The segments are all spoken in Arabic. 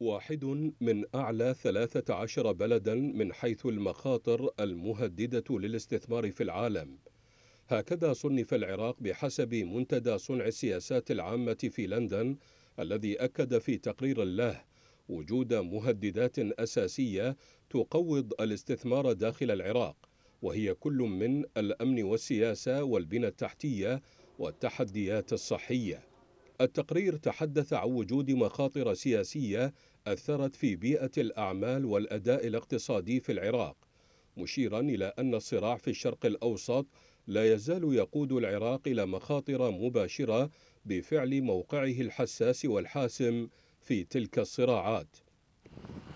واحد من أعلى 13 بلدا من حيث المخاطر المهددة للاستثمار في العالم هكذا صنف العراق بحسب منتدى صنع السياسات العامة في لندن الذي أكد في تقرير له وجود مهددات أساسية تقوض الاستثمار داخل العراق وهي كل من الأمن والسياسة والبنى التحتية والتحديات الصحية التقرير تحدث عن وجود مخاطر سياسية أثرت في بيئة الأعمال والأداء الاقتصادي في العراق مشيرا إلى أن الصراع في الشرق الأوسط لا يزال يقود العراق إلى مخاطر مباشرة بفعل موقعه الحساس والحاسم في تلك الصراعات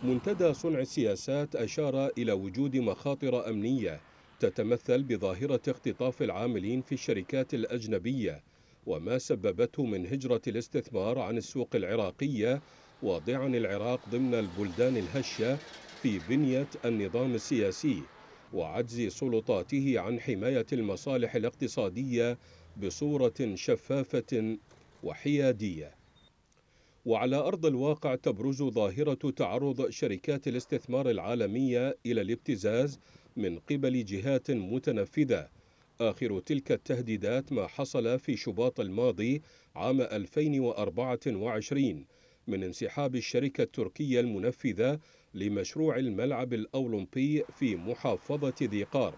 منتدى صنع السياسات أشار إلى وجود مخاطر أمنية تتمثل بظاهرة اختطاف العاملين في الشركات الأجنبية وما سببته من هجرة الاستثمار عن السوق العراقية وضعن العراق ضمن البلدان الهشة في بنية النظام السياسي وعجز سلطاته عن حماية المصالح الاقتصادية بصورة شفافة وحيادية وعلى أرض الواقع تبرز ظاهرة تعرض شركات الاستثمار العالمية إلى الابتزاز من قبل جهات متنفذة آخر تلك التهديدات ما حصل في شباط الماضي عام 2024 من انسحاب الشركة التركية المنفذة لمشروع الملعب الأولمبي في محافظة ذي قار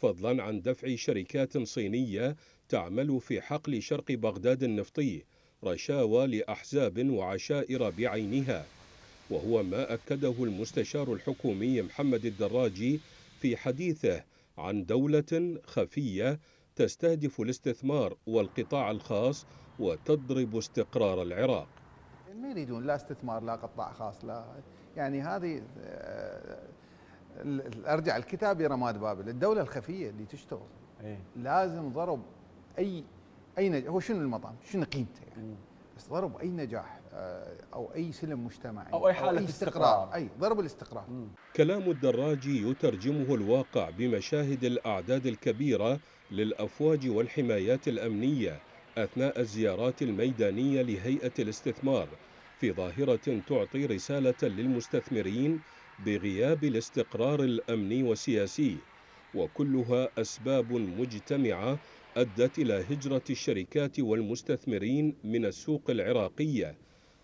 فضلا عن دفع شركات صينية تعمل في حقل شرق بغداد النفطي رشاوى لأحزاب وعشائر بعينها وهو ما أكده المستشار الحكومي محمد الدراجي في حديثه عن دولة خفية تستهدف الاستثمار والقطاع الخاص وتضرب استقرار العراق ما يريدون لا استثمار لا قطاع خاص لا يعني هذه آه، ارجع الكتاب رماد بابل الدوله الخفيه اللي تشتغل أيه؟ لازم ضرب اي اي نج... هو شنو المطعم شنو قيمته يعني بس ضرب اي نجاح آه، او اي سلم مجتمعي او اي حاله أو أي استقرار اي ضرب الاستقرار كلام الدراجي يترجمه الواقع بمشاهد الاعداد الكبيره للافواج والحمايات الامنيه اثناء الزيارات الميدانيه لهيئه الاستثمار في ظاهره تعطي رساله للمستثمرين بغياب الاستقرار الامني والسياسي وكلها اسباب مجتمعه أدت إلى هجرة الشركات والمستثمرين من السوق العراقية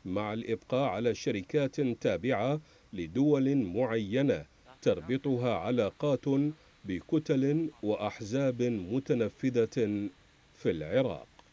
مع الإبقاء على شركات تابعة لدول معينة تربطها علاقات بكتل وأحزاب متنفذة في العراق